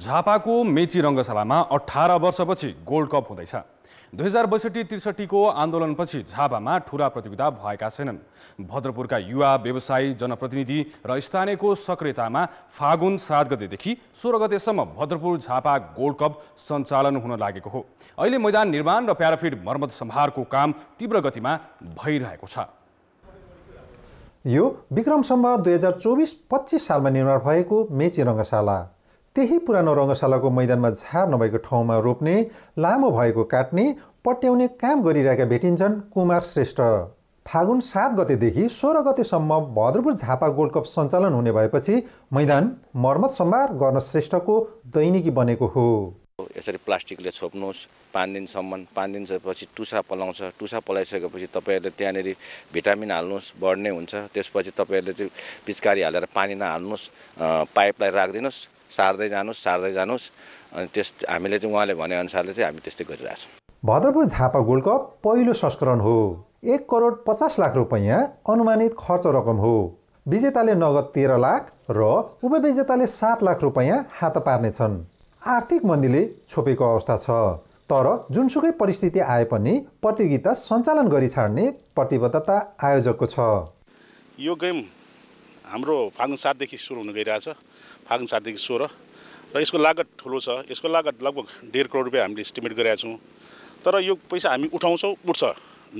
झापाको मेची रङ्गशालामा अठार वर्षपछि gold cup हुँदैछ दुई हजार बैसठी त्रिसठीको आन्दोलनपछि झापामा ठुला प्रतियोगिता भएका छैनन् भद्रपुरका युवा व्यवसायी जनप्रतिनिधि र स्थानीयको सक्रियतामा फागुन सात गतेदेखि सोह्र गतेसम्म भद्रपुर झापा गोल्ड कप सञ्चालन हुन लागेको हो अहिले मैदान निर्माण र प्याराफिट मर्मत सम्हारको काम तीव्र गतिमा भइरहेको छ यो विक्रम दुई हजार चौबिस पच्चिस सालमा निर्माण भएको मेची रङ्गशाला त्यही पुरानो रङ्गशालाको मैदानमा झार नभएको ठाउँमा रोप्ने लामो भएको काट्ने पट्याउने काम गरिरहेका भेटिन्छन् कुमार श्रेष्ठ फागुन सात गतेदेखि सोह्र गतेसम्म भद्रपुर झापा गोल्ड कप सञ्चालन हुने भएपछि मैदान मर्मत सम्भार गर्न श्रेष्ठको दैनिकी बनेको हो यसरी प्लास्टिकले छोप्नुहोस् पाँच दिनसम्म पाँच दिनपछि टुसा पलाउँछ टुसा पलाइसकेपछि तपाईँहरूले त्यहाँनिर भिटामिन हाल्नुहोस् बढ्ने हुन्छ त्यसपछि तपाईँहरूले त्यो पिचकारी हालेर पानी नहाल्नुहोस् पाइपलाई राखिदिनुहोस् सार्दै जानुहोस् सार्दै जानुहोस् अनि त्यस हामीले चाहिँ उहाँले भनेअनुसारले चाहिँ हामी त्यस्तै गरिरहेछौँ भद्रपुर झापा गोल्ड कप पहिलो संस्करण हो एक करोड पचास लाख रुपैयाँ अनुमानित खर्च रकम हो विजेताले नगद तेह्र लाख र उपविजेताले सात लाख रुपैयाँ हात पार्नेछन् आर्थिक मन्दीले छोपेको अवस्था छ तर जुनसुकै परिस्थिति आए पनि प्रतियोगिता सञ्चालन गरी छाड्ने प्रतिबद्धता आयोजकको छ यो गेम हाम्रो फागुन सातदेखि सुरु हुन गइरहेछ फागुन सातदेखि सोह्र र यसको लागत ठुलो छ यसको लागत लगभग डेढ करोड रुपियाँ हामीले इस्टिमेट गरेका छौँ तर यो पैसा हामी उठाउँछौँ उठ्छ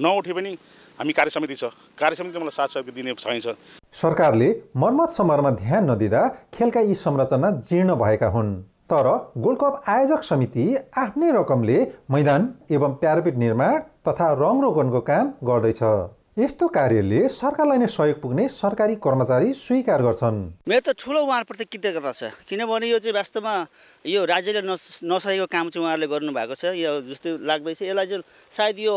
नउठे पनि हामी कार्य समिति छ कार्य समिति मलाई साथ सहयोग दिने छैन सरकारले मर्मत समरमा ध्यान नदिँदा खेलका यी संरचना जीर्ण भएका हुन् तर गोल्ड कप आयोजक समिति आफ्नै रकमले मैदान एवं प्यारापिट निर्माण तथा रङ रोगनको काम गर्दैछ यस्तो कार्यले सरकारलाई नै सहयोग पुग्ने सरकारी कर्मचारी स्वीकार गर्छन् मेरो त ठुलो उहाँहरूप्रति कृतज्ञता छ किनभने यो चाहिँ वास्तवमा यो राज्यले नस नसकेको काम चाहिँ उहाँहरूले गर्नुभएको छ यो जस्तो लाग्दैछ यसलाई चाहिँ सायद यो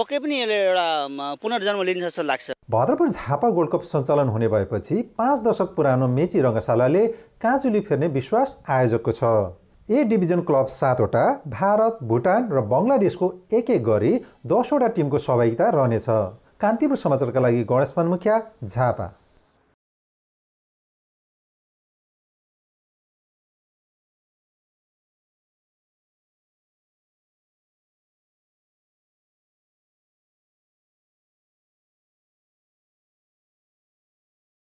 पक्कै पनि यसले एउटा पुनर्जन्म लिन्छ जस्तो लाग्छ भद्रपुर झापा गोल्ड कप सञ्चालन हुने भएपछि पाँच दशक पुरानो मेची रङ्गशालाले काँचुली फेर्ने विश्वास आयोजकको छ ए डिभिजन क्लब सातवटा भारत भुटान र बङ्गलादेशको एक एक गरी दसवटा टिमको सहभागिता रहनेछ कान्तिपुर समाचारका लागि गणेशमान मुखिया झापा